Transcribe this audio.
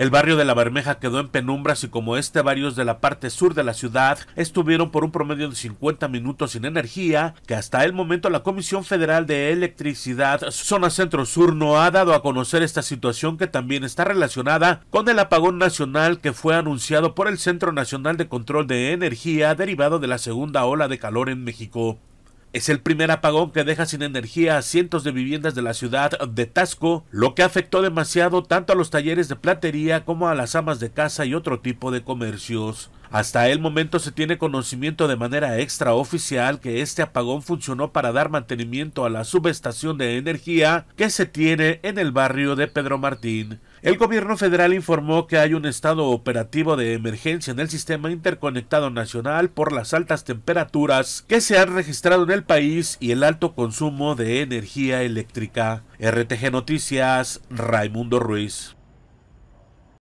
El barrio de La Bermeja quedó en penumbras y como este varios de la parte sur de la ciudad estuvieron por un promedio de 50 minutos sin energía, que hasta el momento la Comisión Federal de Electricidad Zona Centro Sur no ha dado a conocer esta situación que también está relacionada con el apagón nacional que fue anunciado por el Centro Nacional de Control de Energía derivado de la segunda ola de calor en México. Es el primer apagón que deja sin energía a cientos de viviendas de la ciudad de Tasco, lo que afectó demasiado tanto a los talleres de platería como a las amas de casa y otro tipo de comercios. Hasta el momento se tiene conocimiento de manera extraoficial que este apagón funcionó para dar mantenimiento a la subestación de energía que se tiene en el barrio de Pedro Martín. El gobierno federal informó que hay un estado operativo de emergencia en el sistema interconectado nacional por las altas temperaturas que se han registrado en el país y el alto consumo de energía eléctrica. RTG Noticias, Raimundo Ruiz.